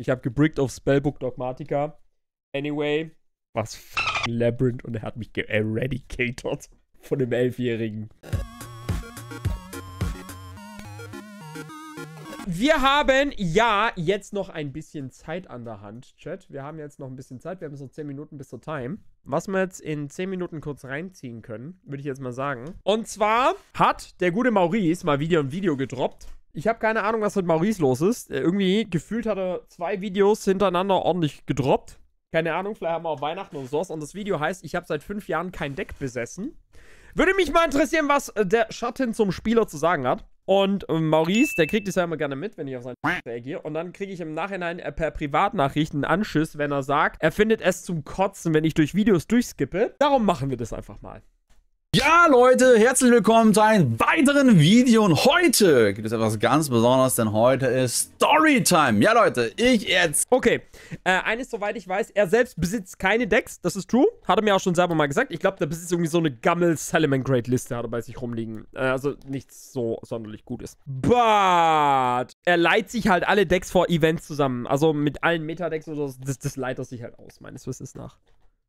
Ich habe gebrickt auf Spellbook Dogmatica. Anyway, was Labyrinth und er hat mich eradicated von dem Elfjährigen. Wir haben ja jetzt noch ein bisschen Zeit an der Hand, Chat. Wir haben jetzt noch ein bisschen Zeit. Wir haben so 10 Minuten bis zur Time. Was wir jetzt in 10 Minuten kurz reinziehen können, würde ich jetzt mal sagen. Und zwar hat der gute Maurice mal Video und Video gedroppt. Ich habe keine Ahnung, was mit Maurice los ist. Äh, irgendwie gefühlt hat er zwei Videos hintereinander ordentlich gedroppt. Keine Ahnung, vielleicht haben wir auch Weihnachten und sowas. Und das Video heißt, ich habe seit fünf Jahren kein Deck besessen. Würde mich mal interessieren, was äh, der Schatten zum Spieler zu sagen hat. Und ähm, Maurice, der kriegt es ja immer gerne mit, wenn ich auf seinen reagiere. Und dann kriege ich im Nachhinein äh, per Privatnachricht einen Anschiss, wenn er sagt, er findet es zum Kotzen, wenn ich durch Videos durchskippe. Darum machen wir das einfach mal. Ja Leute, herzlich willkommen zu einem weiteren Video und heute gibt es etwas ganz Besonderes, denn heute ist Storytime. Ja Leute, ich jetzt. Okay, äh, eines soweit ich weiß, er selbst besitzt keine Decks, das ist true, hat er mir auch schon selber mal gesagt. Ich glaube, der besitzt irgendwie so eine gammel Salaman Great Liste, hat er bei sich rumliegen. Äh, also nichts so sonderlich Gutes. But er leiht sich halt alle Decks vor Events zusammen, also mit allen Metadecks oder so, das, das leitet er sich halt aus, meines Wissens nach.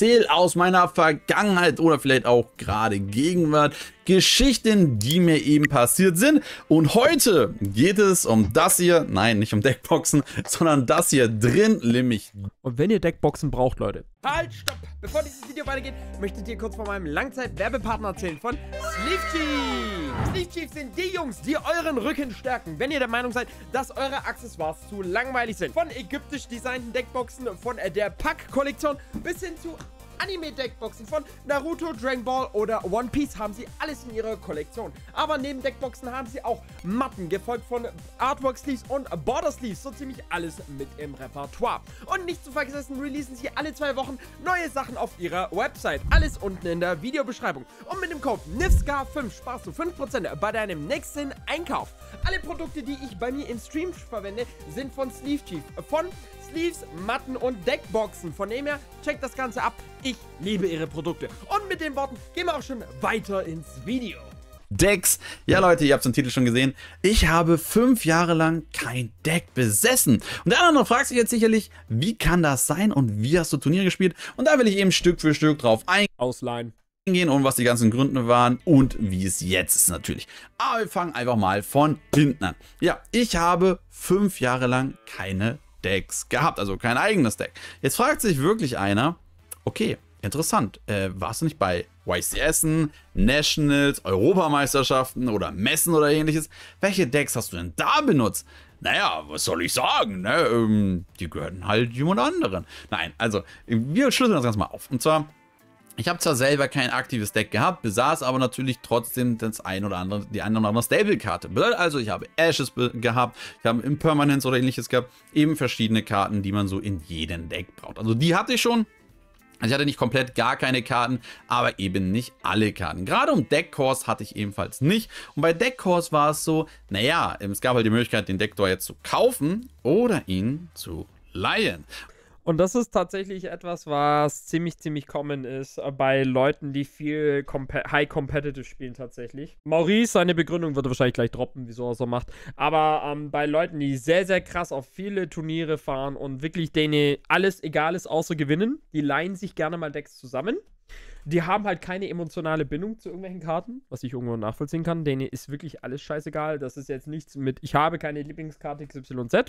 Erzähl aus meiner Vergangenheit oder vielleicht auch gerade Gegenwart Geschichten, die mir eben passiert sind. Und heute geht es um das hier, nein, nicht um Deckboxen, sondern das hier drin, nämlich... Und wenn ihr Deckboxen braucht, Leute... Halt, stopp! Bevor dieses Video weitergeht, möchte ich dir kurz von meinem Langzeit-Werbepartner erzählen, von Sleeve Chief. Sleeve Chief sind die Jungs, die euren Rücken stärken, wenn ihr der Meinung seid, dass eure Accessoires zu langweilig sind. Von ägyptisch designten Deckboxen, von äh, der Pack-Kollektion bis hin zu Anime-Deckboxen von Naruto, Dragon Ball oder One Piece haben sie alles in ihrer Kollektion. Aber neben Deckboxen haben sie auch Matten, gefolgt von Artwork Sleeves und Border Sleeves, so ziemlich alles mit im Repertoire. Und nicht zu vergessen, releasen sie alle zwei Wochen neue Sachen auf ihrer Website. Alles unten in der Videobeschreibung. Und mit dem Code nifska 5 sparst du 5% bei deinem nächsten Einkauf. Alle Produkte, die ich bei mir im Stream verwende, sind von Sleeve Chief, von Sleeves, Matten und Deckboxen. Von dem her, checkt das Ganze ab. Ich liebe ihre Produkte. Und mit den Worten gehen wir auch schon weiter ins Video. Decks. Ja, Leute, ihr habt den Titel schon gesehen. Ich habe fünf Jahre lang kein Deck besessen. Und der andere fragt sich jetzt sicherlich, wie kann das sein und wie hast du Turniere gespielt? Und da will ich eben Stück für Stück drauf eingehen. Ausleihen gehen und was die ganzen Gründe waren und wie es jetzt ist natürlich. Aber wir fangen einfach mal von hinten an. Ja, ich habe fünf Jahre lang keine Decks gehabt, also kein eigenes Deck. Jetzt fragt sich wirklich einer, okay, interessant, äh, warst du nicht bei YCS, Nationals, Europameisterschaften oder Messen oder ähnliches? Welche Decks hast du denn da benutzt? Naja, was soll ich sagen, ne? Ähm, die gehörten halt jemand anderen. Nein, also, wir schlüsseln das Ganze mal auf. Und zwar ich habe zwar selber kein aktives Deck gehabt, besaß aber natürlich trotzdem das ein oder andere, die eine oder andere Stable-Karte. Bedeutet also, ich habe Ashes gehabt, ich habe Impermanence oder ähnliches gehabt, eben verschiedene Karten, die man so in jedem Deck braucht. Also die hatte ich schon, also ich hatte nicht komplett gar keine Karten, aber eben nicht alle Karten. Gerade um Deck Deckcores hatte ich ebenfalls nicht. Und bei Deck Deckcores war es so, naja, es gab halt die Möglichkeit, den Deckdoor jetzt zu kaufen oder ihn zu leihen. Und das ist tatsächlich etwas, was ziemlich, ziemlich common ist äh, bei Leuten, die viel Compe High Competitive spielen tatsächlich. Maurice, seine Begründung wird wahrscheinlich gleich droppen, wieso er so macht. Aber ähm, bei Leuten, die sehr, sehr krass auf viele Turniere fahren und wirklich denen alles egal ist, außer gewinnen, die leihen sich gerne mal Decks zusammen die haben halt keine emotionale Bindung zu irgendwelchen Karten, was ich irgendwo nachvollziehen kann. Denen ist wirklich alles scheißegal. Das ist jetzt nichts mit, ich habe keine Lieblingskarte XYZ,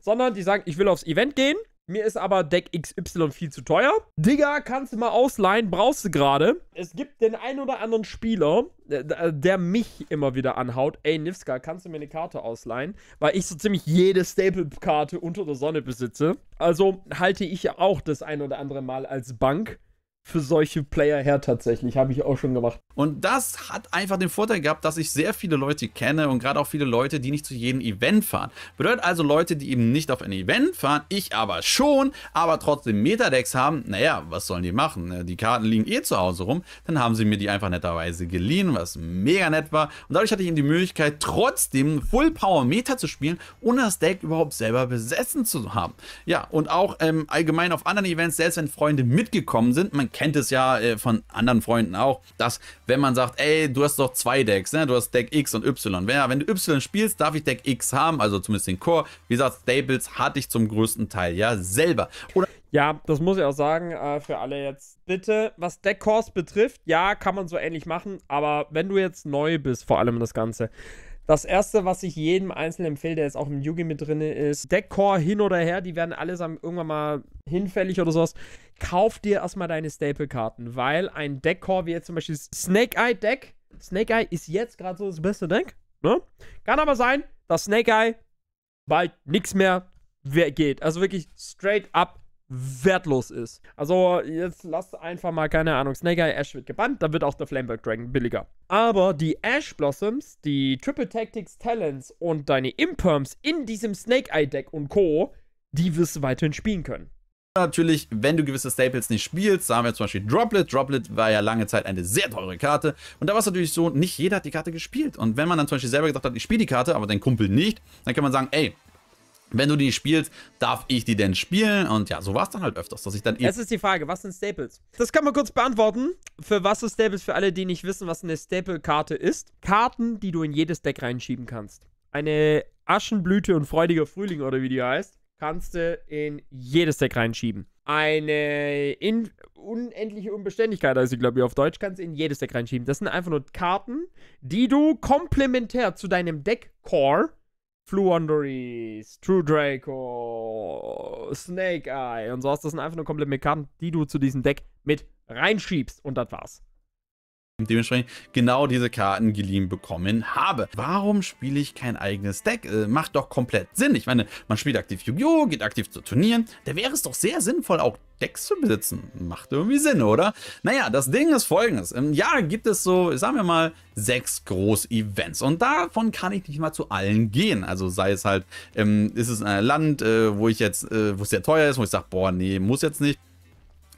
sondern die sagen, ich will aufs Event gehen. Mir ist aber Deck XY viel zu teuer. Digga, kannst du mal ausleihen, brauchst du gerade. Es gibt den einen oder anderen Spieler, der, mich immer wieder anhaut. Ey, Nivska, kannst du mir eine Karte ausleihen? Weil ich so ziemlich jede Staple-Karte unter der Sonne besitze. Also halte ich auch das ein oder andere Mal als Bank für solche Player her tatsächlich. Habe ich auch schon gemacht. Und das hat einfach den Vorteil gehabt, dass ich sehr viele Leute kenne und gerade auch viele Leute, die nicht zu jedem Event fahren. Bedeutet also Leute, die eben nicht auf ein Event fahren, ich aber schon, aber trotzdem Metadecks haben, naja, was sollen die machen? Ne? Die Karten liegen eh zu Hause rum. Dann haben sie mir die einfach netterweise geliehen, was mega nett war. Und dadurch hatte ich eben die Möglichkeit, trotzdem Full Power Meta zu spielen, ohne das Deck überhaupt selber besessen zu haben. Ja, und auch ähm, allgemein auf anderen Events, selbst wenn Freunde mitgekommen sind, man kennt kennt es ja äh, von anderen Freunden auch, dass wenn man sagt, ey, du hast doch zwei Decks, ne? du hast Deck X und Y. Wenn, ja, wenn du Y spielst, darf ich Deck X haben, also zumindest den Core. Wie gesagt, Stables hatte ich zum größten Teil ja selber. Oder ja, das muss ich auch sagen äh, für alle jetzt. Bitte, was Deck Cores betrifft, ja, kann man so ähnlich machen, aber wenn du jetzt neu bist, vor allem das Ganze. Das erste, was ich jedem Einzelnen empfehle, der jetzt auch im Yugi mit drin ist, Deckcore hin oder her, die werden allesamt irgendwann mal hinfällig oder sowas kauf dir erstmal deine Staple-Karten, weil ein Deck-Core wie jetzt zum Beispiel das Snake-Eye-Deck, Snake-Eye ist jetzt gerade so das beste Deck, ne? Kann aber sein, dass Snake-Eye bald nichts mehr geht. Also wirklich straight up wertlos ist. Also jetzt lasst einfach mal, keine Ahnung, Snake Eye Ash wird gebannt, dann wird auch der Flameback Dragon billiger. Aber die Ash Blossoms, die Triple Tactics Talents und deine Imperms in diesem Snake Eye Deck und Co., die wirst du weiterhin spielen können natürlich, wenn du gewisse Staples nicht spielst, sagen wir zum Beispiel Droplet. Droplet war ja lange Zeit eine sehr teure Karte. Und da war es natürlich so, nicht jeder hat die Karte gespielt. Und wenn man dann zum Beispiel selber gedacht hat, ich spiele die Karte, aber dein Kumpel nicht, dann kann man sagen, ey, wenn du die spielst, darf ich die denn spielen? Und ja, so war es dann halt öfters, dass ich dann... Es ist die Frage, was sind Staples? Das kann man kurz beantworten. Für was sind Staples? Für alle, die nicht wissen, was eine Staple-Karte ist. Karten, die du in jedes Deck reinschieben kannst. Eine Aschenblüte und freudiger Frühling oder wie die heißt kannst du in jedes Deck reinschieben. Eine in unendliche Unbeständigkeit, also ich glaube ich auf Deutsch, kannst du in jedes Deck reinschieben. Das sind einfach nur Karten, die du komplementär zu deinem Deck-Core, Fluondories, True Draco, Snake Eye und sowas, das sind einfach nur Komplementkarten, die du zu diesem Deck mit reinschiebst. Und das war's dementsprechend genau diese Karten geliehen bekommen habe. Warum spiele ich kein eigenes Deck? Äh, macht doch komplett Sinn. Ich meine, man spielt aktiv Yu-Gi-Oh!, geht aktiv zu Turnieren. Da wäre es doch sehr sinnvoll, auch Decks zu besitzen. Macht irgendwie Sinn, oder? Naja, das Ding ist folgendes. Im Jahr gibt es so, sagen wir mal, sechs Groß-Events. Und davon kann ich nicht mal zu allen gehen. Also sei es halt, ähm, ist es ein Land, äh, wo ich jetzt, äh, wo es sehr teuer ist, wo ich sage, boah, nee, muss jetzt nicht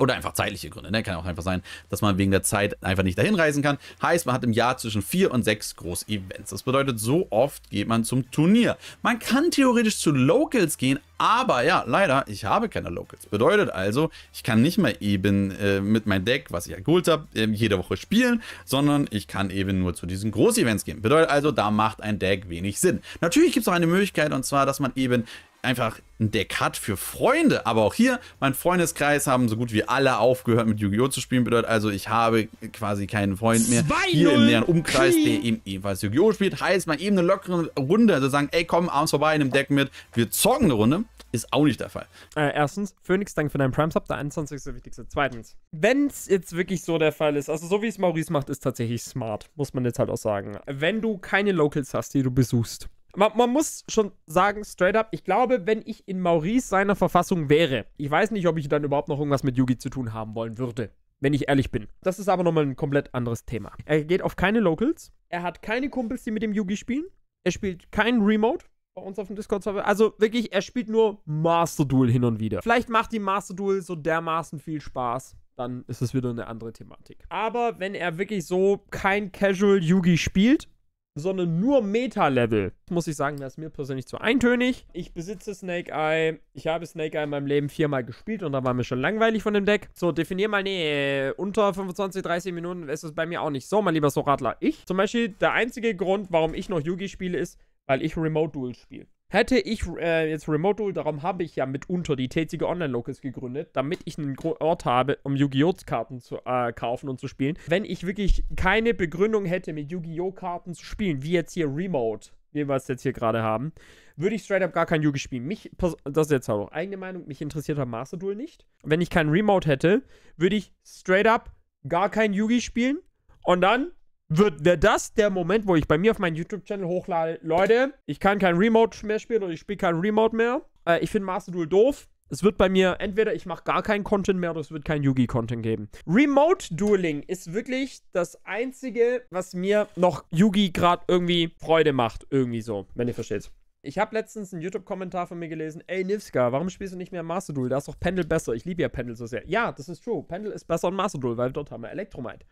oder einfach zeitliche Gründe, ne? kann auch einfach sein, dass man wegen der Zeit einfach nicht dahin reisen kann. Heißt, man hat im Jahr zwischen vier und sechs Groß-Events. Das bedeutet, so oft geht man zum Turnier. Man kann theoretisch zu Locals gehen, aber ja, leider, ich habe keine Locals. Bedeutet also, ich kann nicht mal eben äh, mit meinem Deck, was ich ja geholt habe, äh, jede Woche spielen, sondern ich kann eben nur zu diesen Groß-Events gehen. Bedeutet also, da macht ein Deck wenig Sinn. Natürlich gibt es auch eine Möglichkeit, und zwar, dass man eben einfach ein Deck hat für Freunde. Aber auch hier, mein Freundeskreis haben so gut wie alle aufgehört mit Yu-Gi-Oh! zu spielen. Bedeutet also, ich habe quasi keinen Freund mehr hier im näheren Umkreis, der eben ebenfalls Yu-Gi-Oh! spielt. Heißt, man eben eine lockere Runde, also sagen, ey komm, abends vorbei, nimm Deck mit, wir zocken eine Runde. Ist auch nicht der Fall. Äh, erstens, Phoenix, danke für deinen Prime-Sub, der 21. wichtigste. Zweitens, wenn es jetzt wirklich so der Fall ist, also so wie es Maurice macht, ist tatsächlich smart, muss man jetzt halt auch sagen. Wenn du keine Locals hast, die du besuchst, man, man, muss schon sagen, straight up, ich glaube, wenn ich in Maurice seiner Verfassung wäre, ich weiß nicht, ob ich dann überhaupt noch irgendwas mit Yugi zu tun haben wollen würde, wenn ich ehrlich bin. Das ist aber nochmal ein komplett anderes Thema. Er geht auf keine Locals, er hat keine Kumpels, die mit dem Yugi spielen, er spielt kein Remote bei uns auf dem Discord-Server. Also wirklich, er spielt nur Master Duel hin und wieder. Vielleicht macht die Master Duel so dermaßen viel Spaß dann ist es wieder eine andere Thematik. Aber wenn er wirklich so kein Casual Yugi spielt, sondern nur Meta-Level. Muss ich sagen, das ist mir persönlich zu eintönig. Ich besitze Snake Eye. Ich habe Snake Eye in meinem Leben viermal gespielt und da war mir schon langweilig von dem Deck. So, definier mal, nee, äh, unter 25, 30 Minuten ist es bei mir auch nicht. So, mein lieber Soradler, ich zum Beispiel, der einzige Grund, warum ich noch Yugi spiele, ist, weil ich Remote Duel spiele. Hätte ich äh, jetzt Remote Duel, darum habe ich ja mitunter die tätige online locus gegründet, damit ich einen Ort habe, um Yu-Gi-Oh! Karten zu äh, kaufen und zu spielen. Wenn ich wirklich keine Begründung hätte, mit Yu-Gi-Oh! Karten zu spielen, wie jetzt hier Remote, wie wir es jetzt hier gerade haben, würde ich straight up gar kein Yu-Gi spielen. Mich, das ist jetzt auch noch eigene Meinung, mich interessiert am halt Master Duel nicht. wenn ich kein Remote hätte, würde ich straight up gar kein Yu-Gi spielen und dann wird wäre das der Moment, wo ich bei mir auf meinen YouTube-Channel hochlade, Leute, ich kann kein Remote mehr spielen oder ich spiele kein Remote mehr. Äh, ich finde Master Duel doof. Es wird bei mir entweder ich mache gar keinen Content mehr oder es wird kein Yugi-Content geben. Remote Dueling ist wirklich das einzige, was mir noch Yugi gerade irgendwie Freude macht. Irgendwie so, wenn ihr versteht. Ich habe letztens einen YouTube-Kommentar von mir gelesen. Ey, Nivska, warum spielst du nicht mehr Master Duel? Da ist doch Pendel besser. Ich liebe ja Pendel so sehr. Ja, das ist true. Pendel ist besser als Master Duel, weil dort haben wir Elektromite.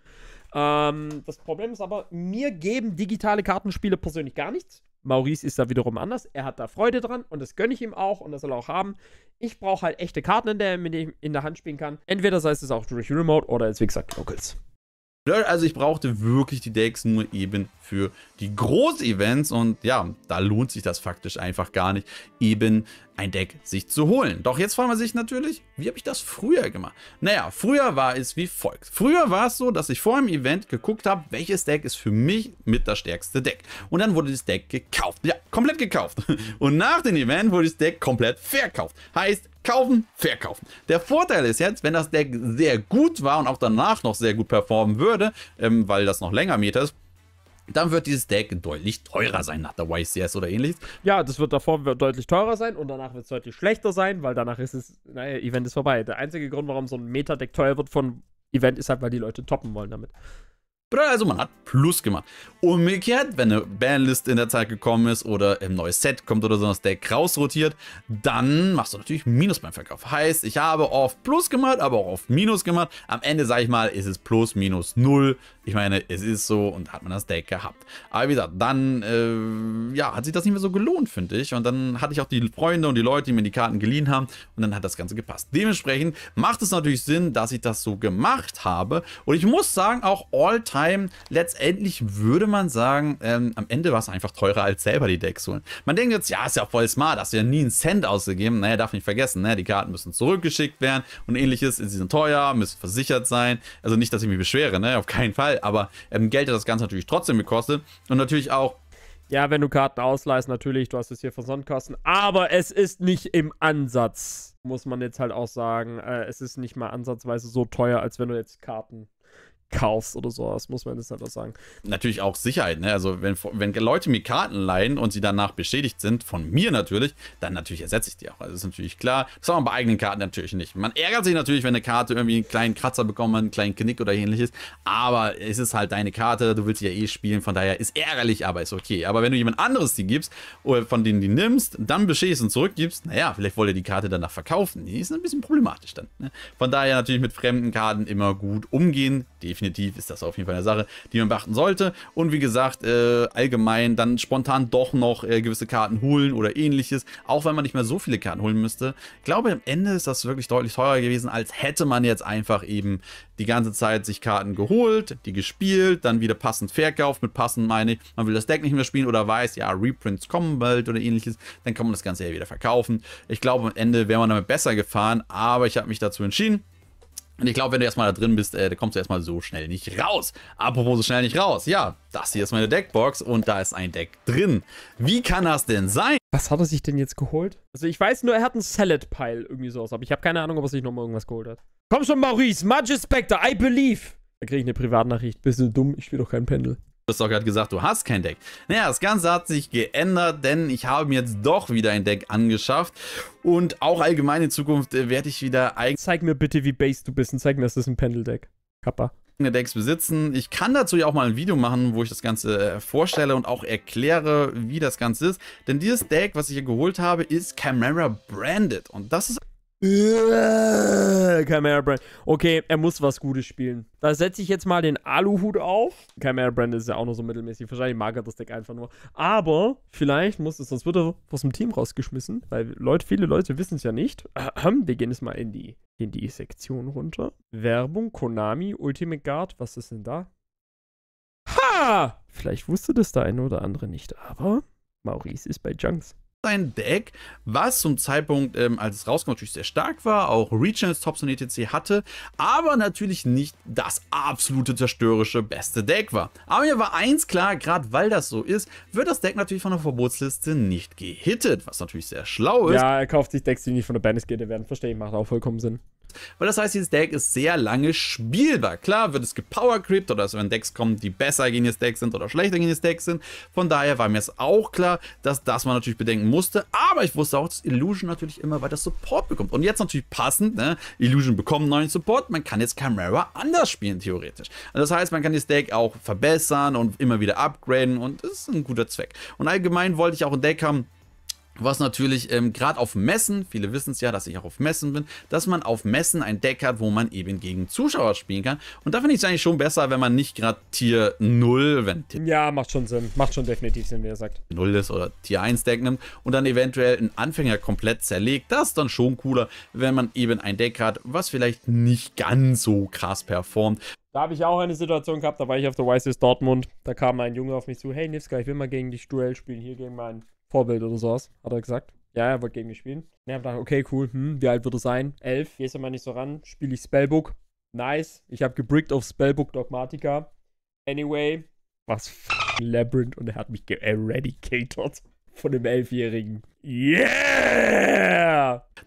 Ähm, das Problem ist aber, mir geben digitale Kartenspiele persönlich gar nichts. Maurice ist da wiederum anders. Er hat da Freude dran und das gönne ich ihm auch und das soll er auch haben. Ich brauche halt echte Karten, in der, mit denen ich in der Hand spielen kann. Entweder sei es auch durch Remote oder als, wie gesagt, Locals. Also ich brauchte wirklich die Decks nur eben für die Groß-Events und ja, da lohnt sich das faktisch einfach gar nicht, eben ein Deck sich zu holen. Doch jetzt fragt man sich natürlich, wie habe ich das früher gemacht? Naja, früher war es wie folgt. Früher war es so, dass ich vor einem Event geguckt habe, welches Deck ist für mich mit das stärkste Deck. Und dann wurde das Deck gekauft. Ja, komplett gekauft. Und nach dem Event wurde das Deck komplett verkauft. Heißt, kaufen, verkaufen. Der Vorteil ist jetzt, wenn das Deck sehr gut war und auch danach noch sehr gut performen würde, ähm, weil das noch länger Meter ist, dann wird dieses Deck deutlich teurer sein nach der YCS oder ähnliches. Ja, das wird davor deutlich teurer sein und danach wird es deutlich schlechter sein, weil danach ist es, naja, Event ist vorbei. Der einzige Grund, warum so ein Meta-Deck teuer wird von Event, ist halt, weil die Leute toppen wollen damit. Also man hat Plus gemacht. Umgekehrt, wenn eine Banlist in der Zeit gekommen ist oder ein neues Set kommt oder so, das Deck rausrotiert, dann machst du natürlich Minus beim Verkauf. Heißt, ich habe oft Plus gemacht, aber auch oft Minus gemacht. Am Ende, sage ich mal, ist es Plus, Minus, Null. Ich meine, es ist so und da hat man das Deck gehabt. Aber wie gesagt, dann äh, ja, hat sich das nicht mehr so gelohnt, finde ich. Und dann hatte ich auch die Freunde und die Leute, die mir die Karten geliehen haben und dann hat das Ganze gepasst. Dementsprechend macht es natürlich Sinn, dass ich das so gemacht habe. Und ich muss sagen, auch All-Time Time. Letztendlich würde man sagen, ähm, am Ende war es einfach teurer als selber die Decks holen. Man denkt jetzt, ja, ist ja voll smart, hast du ja nie einen Cent ausgegeben. Naja, darf nicht vergessen, ne? die Karten müssen zurückgeschickt werden und ähnliches. Sie sind teuer, müssen versichert sein. Also nicht, dass ich mich beschwere, ne? auf keinen Fall. Aber ähm, Geld hat das Ganze natürlich trotzdem gekostet. Und natürlich auch ja, wenn du Karten ausleihst, natürlich, du hast es hier Versandkosten. Aber es ist nicht im Ansatz, muss man jetzt halt auch sagen. Äh, es ist nicht mal ansatzweise so teuer, als wenn du jetzt Karten kaufst oder sowas, muss man jetzt halt einfach sagen. Natürlich auch Sicherheit, ne? Also wenn, wenn Leute mir Karten leihen und sie danach beschädigt sind, von mir natürlich, dann natürlich ersetze ich die auch. Also ist natürlich klar. Das haben man bei eigenen Karten natürlich nicht. Man ärgert sich natürlich, wenn eine Karte irgendwie einen kleinen Kratzer bekommt, einen kleinen Knick oder ähnliches. Aber es ist halt deine Karte, du willst sie ja eh spielen, von daher ist ärgerlich, aber ist okay. Aber wenn du jemand anderes die gibst oder von denen die nimmst, dann beschädigst und zurückgibst, naja, vielleicht wollt ihr die Karte danach verkaufen. Die ist ein bisschen problematisch dann. Ne? Von daher natürlich mit fremden Karten immer gut umgehen definitiv ist das auf jeden Fall eine Sache, die man beachten sollte. Und wie gesagt, äh, allgemein dann spontan doch noch äh, gewisse Karten holen oder ähnliches, auch wenn man nicht mehr so viele Karten holen müsste. Ich glaube, am Ende ist das wirklich deutlich teurer gewesen, als hätte man jetzt einfach eben die ganze Zeit sich Karten geholt, die gespielt, dann wieder passend verkauft. Mit passend meine ich, man will das Deck nicht mehr spielen oder weiß, ja, Reprints kommen bald oder ähnliches, dann kann man das Ganze ja wieder verkaufen. Ich glaube, am Ende wäre man damit besser gefahren, aber ich habe mich dazu entschieden, und ich glaube, wenn du erstmal da drin bist, äh, kommst du erstmal so schnell nicht raus. Apropos so schnell nicht raus. Ja, das hier ist meine Deckbox und da ist ein Deck drin. Wie kann das denn sein? Was hat er sich denn jetzt geholt? Also ich weiß nur, er hat einen Salad-Pile irgendwie so aus. aber ich habe keine Ahnung, ob er sich nochmal irgendwas geholt hat. Komm schon, Maurice, Magic Spectre, I believe. Da kriege ich eine Privatnachricht. Bist du dumm? Ich spiele doch kein Pendel. Du hast doch gerade gesagt, du hast kein Deck. Naja, das Ganze hat sich geändert, denn ich habe mir jetzt doch wieder ein Deck angeschafft. Und auch allgemein in Zukunft äh, werde ich wieder eigen... Zeig mir bitte, wie base du bist und zeig mir, dass das ein Pendeldeck. Kappa. Decks besitzen. Ich kann dazu ja auch mal ein Video machen, wo ich das Ganze äh, vorstelle und auch erkläre, wie das Ganze ist. Denn dieses Deck, was ich hier geholt habe, ist Chimera Branded. Und das ist Chimera äh, Brand. Okay, er muss was Gutes spielen. Da setze ich jetzt mal den Aluhut auf. Chimera Brand ist ja auch nur so mittelmäßig. Wahrscheinlich mag er das Deck einfach nur. Aber vielleicht muss es, sonst wird er aus dem Team rausgeschmissen. Weil Leute, viele Leute wissen es ja nicht. Wir gehen jetzt mal in die, in die Sektion runter. Werbung, Konami, Ultimate Guard. Was ist denn da? Ha! Vielleicht wusste das der eine oder andere nicht. Aber Maurice ist bei Junks ein Deck, was zum Zeitpunkt, ähm, als es rauskam, natürlich sehr stark war, auch Regionals, Tops und etc. hatte, aber natürlich nicht das absolute zerstörerische beste Deck war. Aber mir war eins klar, gerade weil das so ist, wird das Deck natürlich von der Verbotsliste nicht gehittet, was natürlich sehr schlau ist. Ja, er kauft sich Decks, die nicht von der Bandiskette werden. Verstehe ich, macht auch vollkommen Sinn. Weil das heißt, dieses Deck ist sehr lange spielbar. Klar wird es gepowercreept oder es werden Decks kommen, die besser gegen das Deck sind oder schlechter gegen das Deck sind. Von daher war mir es auch klar, dass das man natürlich bedenken musste. Aber ich wusste auch, dass Illusion natürlich immer weiter Support bekommt. Und jetzt natürlich passend, ne? Illusion bekommt neuen Support. Man kann jetzt Chimera anders spielen, theoretisch. Und also das heißt, man kann das Deck auch verbessern und immer wieder upgraden und das ist ein guter Zweck. Und allgemein wollte ich auch ein Deck haben, was natürlich ähm, gerade auf Messen, viele wissen es ja, dass ich auch auf Messen bin, dass man auf Messen ein Deck hat, wo man eben gegen Zuschauer spielen kann. Und da finde ich es eigentlich schon besser, wenn man nicht gerade Tier 0, wenn Tier Ja, macht schon Sinn. Macht schon definitiv Sinn, wie er sagt. 0 ist oder Tier 1 Deck nimmt und dann eventuell einen Anfänger komplett zerlegt. Das ist dann schon cooler, wenn man eben ein Deck hat, was vielleicht nicht ganz so krass performt. Da habe ich auch eine Situation gehabt, da war ich auf der YCS Dortmund. Da kam ein Junge auf mich zu, hey Nivska, ich will mal gegen dich Duell spielen, hier gegen meinen Vorbild oder sowas, hat er gesagt. Ja, er wollte gegen mich spielen. Und ich habe gedacht, okay, cool, hm, wie alt wird er sein? Elf, gehst du mal nicht so ran, spiele ich Spellbook. Nice, ich habe gebrickt auf Spellbook Dogmatica. Anyway, was Labyrinth und er hat mich geeradicated von dem Elfjährigen. Yeah!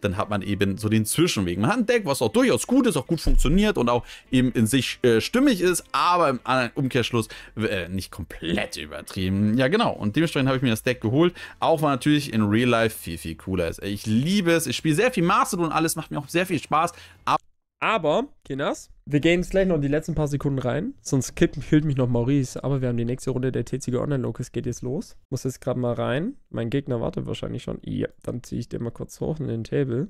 dann hat man eben so den Zwischenweg. Man hat ein Deck, was auch durchaus gut ist, auch gut funktioniert und auch eben in sich äh, stimmig ist, aber im Umkehrschluss äh, nicht komplett übertrieben. Ja, genau. Und dementsprechend habe ich mir das Deck geholt, auch weil natürlich in Real Life viel, viel cooler ist. Also, ich liebe es. Ich spiele sehr viel Mastodon und alles, macht mir auch sehr viel Spaß. Aber aber, Kinas, wir gehen jetzt gleich noch die letzten paar Sekunden rein. Sonst killt, fühlt mich noch Maurice. Aber wir haben die nächste Runde der TCG Online Locus. Geht jetzt los. Muss jetzt gerade mal rein. Mein Gegner wartet wahrscheinlich schon. Ja, dann ziehe ich den mal kurz hoch in den Table.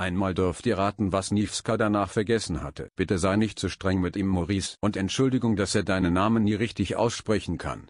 Einmal dürft ihr raten, was Nivska danach vergessen hatte. Bitte sei nicht zu streng mit ihm, Maurice. Und Entschuldigung, dass er deinen Namen nie richtig aussprechen kann.